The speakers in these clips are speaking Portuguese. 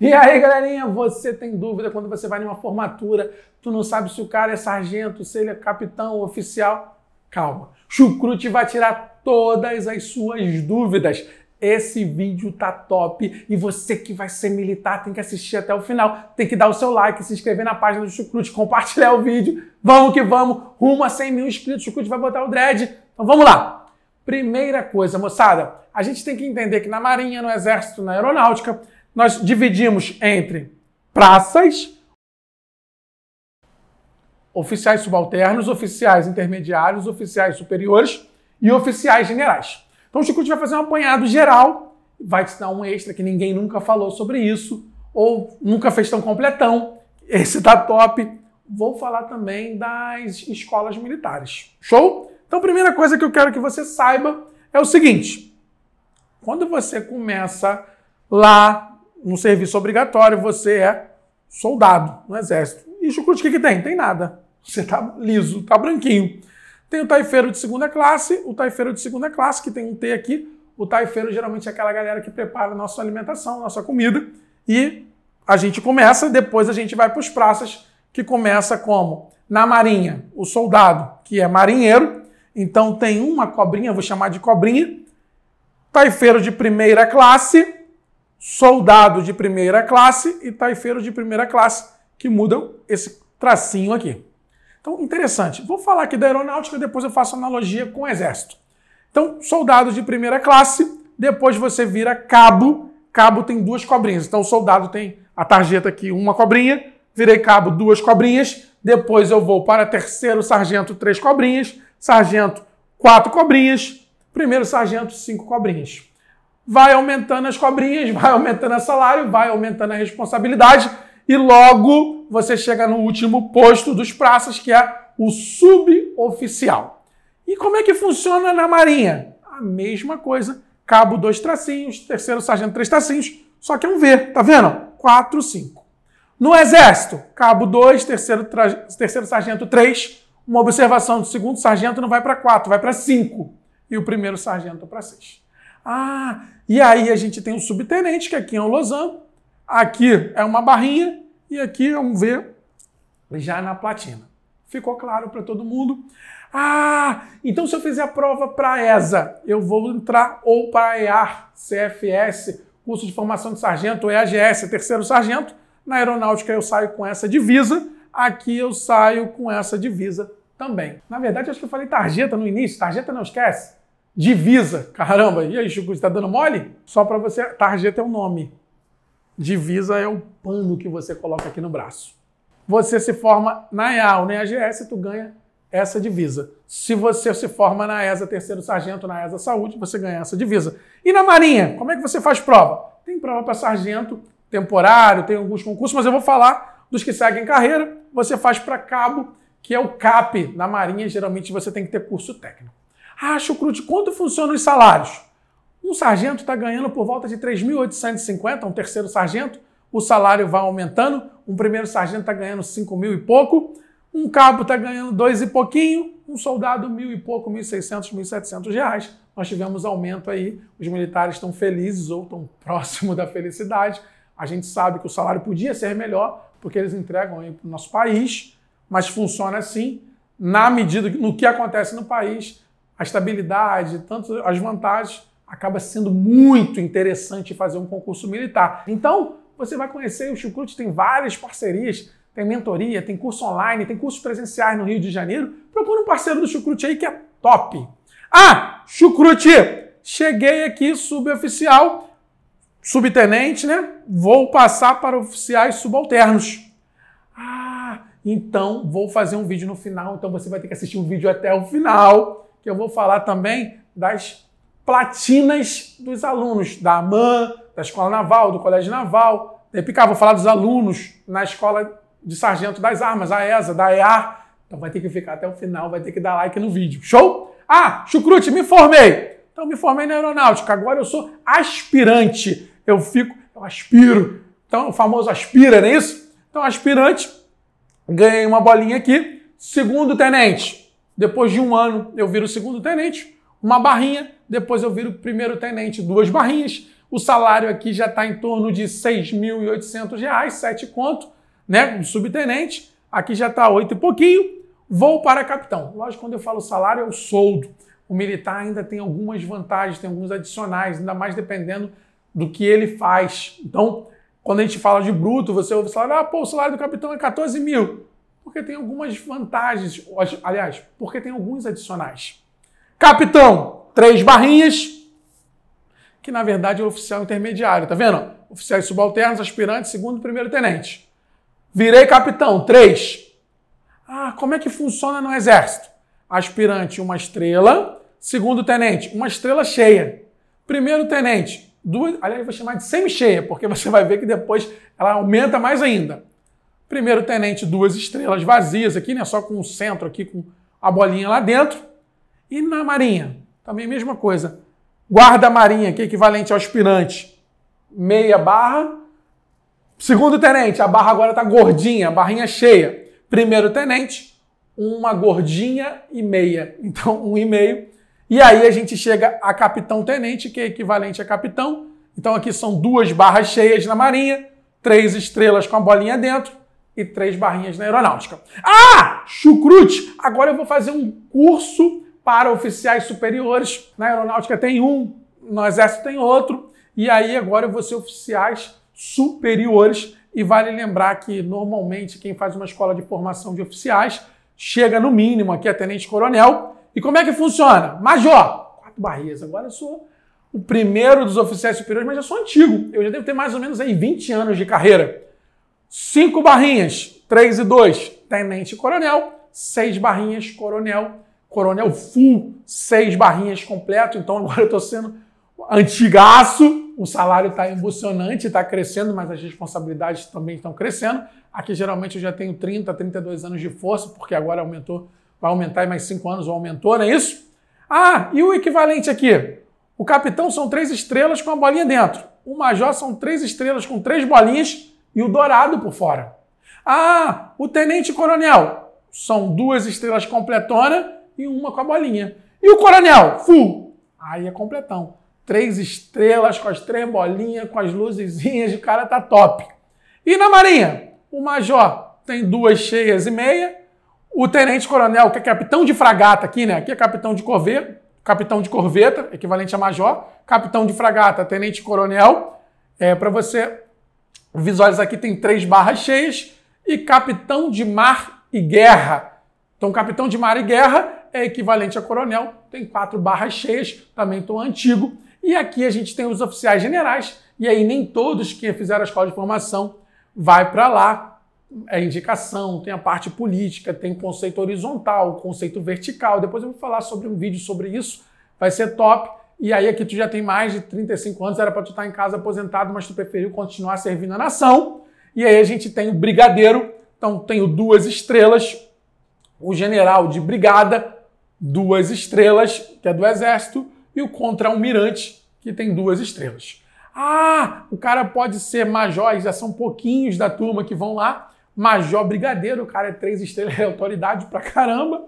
E aí, galerinha, você tem dúvida quando você vai numa formatura, tu não sabe se o cara é sargento, se ele é capitão, oficial? Calma. Chucrute vai tirar todas as suas dúvidas. Esse vídeo tá top e você que vai ser militar tem que assistir até o final, tem que dar o seu like, se inscrever na página do Chucrute, compartilhar o vídeo. Vamos que vamos, rumo a 100 mil inscritos, o Chucrute vai botar o dread. Então vamos lá. Primeira coisa, moçada, a gente tem que entender que na Marinha, no Exército, na Aeronáutica, nós dividimos entre praças, oficiais subalternos, oficiais intermediários, oficiais superiores e oficiais generais. Então o Chico vai fazer um apanhado geral, vai te dar um extra que ninguém nunca falou sobre isso, ou nunca fez tão completão. Esse tá top. Vou falar também das escolas militares. Show? Então, a primeira coisa que eu quero que você saiba é o seguinte: quando você começa lá no serviço obrigatório, você é soldado no exército. E chucrute, o que, que tem? Tem nada. Você tá liso, tá branquinho. Tem o taifeiro de segunda classe, o taifeiro de segunda classe, que tem um T aqui. O taifeiro geralmente é aquela galera que prepara a nossa alimentação, a nossa comida. E a gente começa, depois a gente vai para os praças, que começa como? Na marinha, o soldado, que é marinheiro. Então tem uma cobrinha, vou chamar de cobrinha. Taifeiro de primeira classe, soldado de primeira classe e taifeiro de primeira classe, que mudam esse tracinho aqui. Então, interessante. Vou falar aqui da aeronáutica, depois eu faço analogia com o exército. Então, soldado de primeira classe, depois você vira cabo. Cabo tem duas cobrinhas. Então, o soldado tem a tarjeta aqui, uma cobrinha. Virei cabo, duas cobrinhas. Depois eu vou para terceiro sargento, três cobrinhas. Sargento, quatro cobrinhas. Primeiro sargento, cinco cobrinhas vai aumentando as cobrinhas, vai aumentando o salário, vai aumentando a responsabilidade e logo você chega no último posto dos praças, que é o suboficial. E como é que funciona na Marinha? A mesma coisa, cabo dois tracinhos, terceiro sargento três tracinhos, só que é um V, tá vendo? 4, 5. No Exército, cabo 2, terceiro, tra... terceiro sargento 3, uma observação do segundo sargento não vai para 4, vai para 5. E o primeiro sargento para 6. Ah, e aí a gente tem um subtenente, que aqui é um losango, aqui é uma barrinha e aqui é um V já na platina. Ficou claro para todo mundo? Ah, então se eu fizer a prova para ESA, eu vou entrar ou para EAR, CFS, curso de formação de sargento, EAGS, terceiro sargento. Na aeronáutica eu saio com essa divisa, aqui eu saio com essa divisa também. Na verdade, acho que eu falei tarjeta no início, tarjeta não esquece. Divisa. Caramba, e aí, Chico, está dando mole? Só para você. Tarjeta é o nome. Divisa é o pano que você coloca aqui no braço. Você se forma na EAL, na EAGS, tu ganha essa divisa. Se você se forma na ESA terceiro sargento, na ESA saúde, você ganha essa divisa. E na Marinha, como é que você faz prova? Tem prova para sargento temporário, tem alguns concursos, mas eu vou falar dos que seguem carreira. Você faz para cabo, que é o CAP. Na Marinha, geralmente você tem que ter curso técnico. Ah, Chucrute, quanto funciona os salários? Um sargento está ganhando por volta de 3.850, um terceiro sargento, o salário vai aumentando, um primeiro sargento está ganhando 5 mil e pouco, um cabo está ganhando dois e pouquinho, um soldado mil e pouco, 1.600, 1.700 reais. Nós tivemos aumento aí, os militares estão felizes ou estão próximo da felicidade. A gente sabe que o salário podia ser melhor, porque eles entregam aí para o nosso país, mas funciona assim, na medida no que acontece no país, a estabilidade, tanto as vantagens, acaba sendo muito interessante fazer um concurso militar. Então, você vai conhecer o Chucrute, tem várias parcerias, tem mentoria, tem curso online, tem cursos presenciais no Rio de Janeiro. Procura um parceiro do Chucrute aí que é top. Ah, Chucrute, cheguei aqui suboficial, subtenente, né? Vou passar para oficiais subalternos. Ah, então vou fazer um vídeo no final, então você vai ter que assistir o um vídeo até o final que eu vou falar também das platinas dos alunos da AMAN, da Escola Naval, do Colégio Naval. vou falar dos alunos na Escola de Sargento das Armas, a ESA, da EA. Então vai ter que ficar até o final, vai ter que dar like no vídeo. Show? Ah, Chucrute, me formei! Então me formei na aeronáutica, agora eu sou aspirante. Eu fico, eu aspiro. Então, o famoso aspira, não é isso? Então, aspirante, ganhei uma bolinha aqui. Segundo tenente, depois de um ano, eu viro segundo tenente, uma barrinha. Depois eu viro primeiro tenente, duas barrinhas. O salário aqui já está em torno de R$ 6.800, sete conto, né? Subtenente. Aqui já está oito e pouquinho. Vou para capitão. Lógico, quando eu falo salário, é o soldo. O militar ainda tem algumas vantagens, tem alguns adicionais, ainda mais dependendo do que ele faz. Então, quando a gente fala de bruto, você ouve o salário, ah, pô, o salário do capitão é 14 mil. Porque tem algumas vantagens, aliás, porque tem alguns adicionais. Capitão, três barrinhas, que na verdade é oficial intermediário, tá vendo? Oficiais subalternos, aspirantes, segundo e primeiro tenente. Virei capitão, três. Ah, como é que funciona no exército? Aspirante, uma estrela. Segundo tenente, uma estrela cheia. Primeiro tenente, duas. Aliás, vou chamar de semi-cheia, porque você vai ver que depois ela aumenta mais ainda. Primeiro tenente, duas estrelas vazias aqui, né? Só com o centro aqui, com a bolinha lá dentro. E na marinha, também a mesma coisa. Guarda marinha, que é equivalente ao aspirante, meia barra. Segundo tenente, a barra agora tá gordinha, barrinha é cheia. Primeiro tenente, uma gordinha e meia. Então, um e meio. E aí a gente chega a capitão tenente, que é equivalente a capitão. Então aqui são duas barras cheias na marinha, três estrelas com a bolinha dentro e três barrinhas na aeronáutica. Ah! Chucrute! Agora eu vou fazer um curso para oficiais superiores. Na aeronáutica tem um, no exército tem outro. E aí agora eu vou ser oficiais superiores. E vale lembrar que normalmente quem faz uma escola de formação de oficiais chega no mínimo aqui a tenente-coronel. E como é que funciona? Major! Quatro barrinhas. Agora eu sou o primeiro dos oficiais superiores, mas eu sou antigo. Eu já devo ter mais ou menos aí 20 anos de carreira. 5 barrinhas, 3 e 2, tenente coronel, 6 barrinhas, coronel, coronel full, 6 barrinhas completo. Então agora eu estou sendo antigaço, o salário está emocionante, está crescendo, mas as responsabilidades também estão crescendo. Aqui geralmente eu já tenho 30, 32 anos de força, porque agora aumentou, vai aumentar em mais 5 anos, ou aumentou, não é isso? Ah, e o equivalente aqui? O capitão são três estrelas com a bolinha dentro. O major são três estrelas com três bolinhas e o dourado por fora. Ah, o tenente coronel. São duas estrelas completona e uma com a bolinha. E o coronel? Full. Aí é completão. Três estrelas com as três bolinhas, com as luzezinhas, o cara tá top. E na marinha? O major tem duas cheias e meia. O tenente coronel, que é capitão de fragata aqui, né? Aqui é capitão de corveta, capitão de corveta, equivalente a major, capitão de fragata, tenente coronel, é para você Visórios aqui tem três barras cheias e capitão de mar e guerra. Então, capitão de mar e guerra é equivalente a coronel, tem quatro barras cheias, também tom antigo. E aqui a gente tem os oficiais generais, e aí nem todos que fizeram a escola de formação vai para lá. É indicação, tem a parte política, tem conceito horizontal, conceito vertical. Depois eu vou falar sobre um vídeo sobre isso, vai ser top. E aí aqui tu já tem mais de 35 anos, era para tu estar tá em casa aposentado, mas tu preferiu continuar servindo a nação. E aí a gente tem o brigadeiro, então tenho duas estrelas, o general de brigada, duas estrelas, que é do exército, e o contra-almirante, que tem duas estrelas. Ah, o cara pode ser major, já são pouquinhos da turma que vão lá. Major brigadeiro, o cara é três estrelas, é autoridade pra caramba.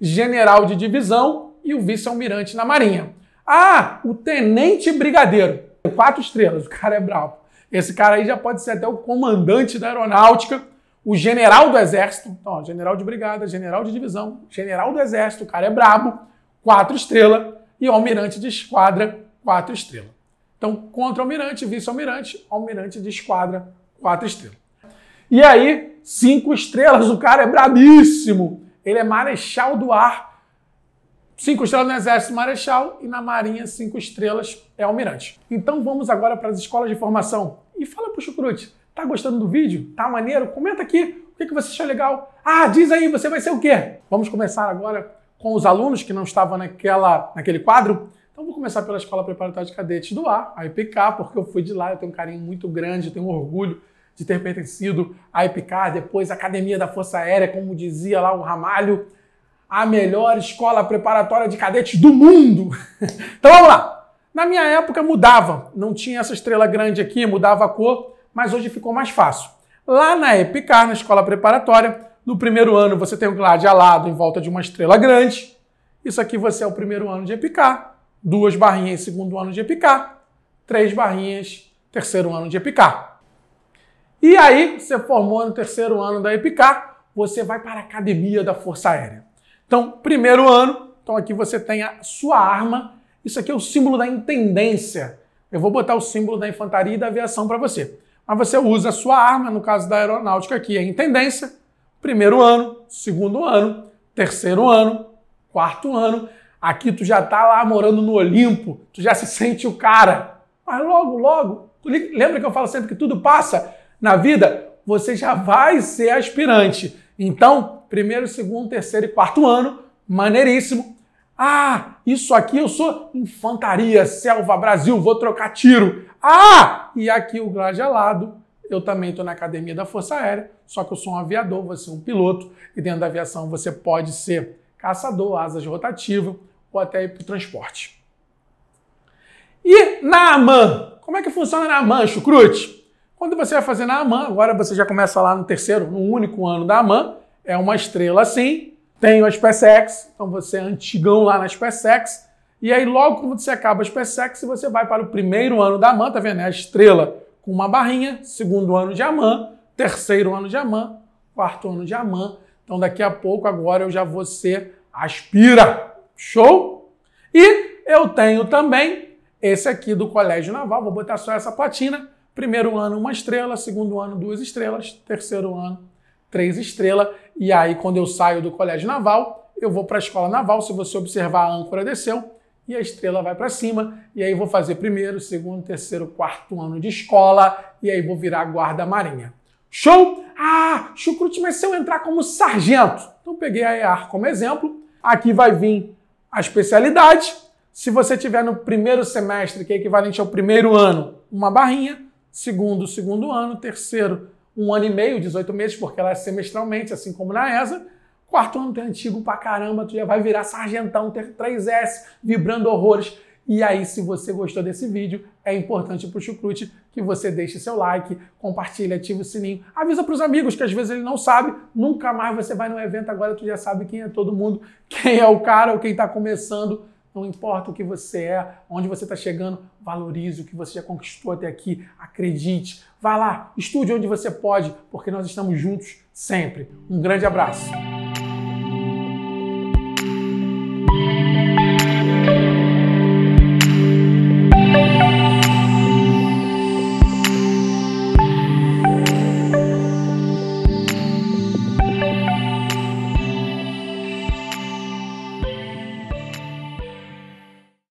General de divisão e o vice-almirante na marinha. Ah, o tenente brigadeiro. Quatro estrelas, o cara é brabo. Esse cara aí já pode ser até o comandante da aeronáutica, o general do exército. Então, general de brigada, general de divisão, general do exército, o cara é brabo, quatro estrelas. E o almirante de esquadra, quatro estrelas. Então, contra-almirante, vice-almirante, almirante de esquadra, quatro estrelas. E aí, cinco estrelas, o cara é brabíssimo. Ele é marechal do ar Cinco estrelas no Exército Marechal e na Marinha, cinco estrelas é Almirante. Então vamos agora para as escolas de formação. E fala pro Chucrute, tá gostando do vídeo? Tá maneiro? Comenta aqui o que, que você achou legal. Ah, diz aí, você vai ser o quê? Vamos começar agora com os alunos que não estavam naquela, naquele quadro. Então vou começar pela Escola Preparatória de Cadetes do Ar, a IPK, porque eu fui de lá, eu tenho um carinho muito grande, eu tenho um orgulho de ter pertencido à IPK, depois a Academia da Força Aérea, como dizia lá o Ramalho, a melhor escola preparatória de cadetes do mundo. então vamos lá. Na minha época mudava, não tinha essa estrela grande aqui, mudava a cor, mas hoje ficou mais fácil. Lá na EPICAR, na escola preparatória, no primeiro ano você tem um glade alado em volta de uma estrela grande. Isso aqui você é o primeiro ano de EPICAR, duas barrinhas segundo ano de EPICAR, três barrinhas terceiro ano de EPICAR. E aí, você formou no terceiro ano da EPICAR, você vai para a Academia da Força Aérea. Então, primeiro ano, então aqui você tem a sua arma. Isso aqui é o símbolo da intendência. Eu vou botar o símbolo da infantaria e da aviação para você. Mas você usa a sua arma, no caso da aeronáutica aqui é intendência. Primeiro ano, segundo ano, terceiro ano, quarto ano. Aqui tu já tá lá morando no Olimpo, tu já se sente o cara. Mas logo, logo, lembra que eu falo sempre que tudo passa na vida? Você já vai ser aspirante. Então, primeiro, segundo, terceiro e quarto ano. Maneiríssimo. Ah, isso aqui eu sou infantaria, selva, Brasil, vou trocar tiro. Ah, e aqui o Glagelado, eu também estou na academia da Força Aérea, só que eu sou um aviador, você é um piloto, e dentro da aviação você pode ser caçador, asas rotativas ou até ir para o transporte. E na AMAN? Como é que funciona na AMAN, Chucrute? Quando você vai fazer na AMAN, agora você já começa lá no terceiro, no único ano da AMAN, é uma estrela sim, tem a SpaceX, então você é antigão lá na SpaceX, e aí logo quando você acaba a SpaceX, você vai para o primeiro ano da AMAN, tá vendo? É a estrela com uma barrinha, segundo ano de AMAN, terceiro ano de AMAN, quarto ano de AMAN. Então daqui a pouco agora eu já vou ser aspira, show? E eu tenho também esse aqui do Colégio Naval, vou botar só essa platina, primeiro ano uma estrela, segundo ano duas estrelas, terceiro ano três estrelas. E aí, quando eu saio do colégio naval, eu vou para a escola naval. Se você observar, a âncora desceu e a estrela vai para cima. E aí, vou fazer primeiro, segundo, terceiro, quarto ano de escola. E aí, vou virar guarda-marinha. Show? Ah, chucrute, mas se eu entrar como sargento? Então, peguei a EAR como exemplo. Aqui vai vir a especialidade. Se você tiver no primeiro semestre, que é equivalente ao primeiro ano, uma barrinha. Segundo, segundo ano. Terceiro, um ano e meio, 18 meses, porque ela é semestralmente, assim como na ESA. Quarto ano tu é antigo pra caramba, tu já vai virar sargentão, ter 3S, vibrando horrores. E aí, se você gostou desse vídeo, é importante pro Chucrute que você deixe seu like, compartilhe, ative o sininho, avisa pros amigos que às vezes ele não sabe, nunca mais você vai no evento agora, tu já sabe quem é todo mundo, quem é o cara ou quem está começando não importa o que você é, onde você está chegando, valorize o que você já conquistou até aqui, acredite. Vá lá, estude onde você pode, porque nós estamos juntos sempre. Um grande abraço.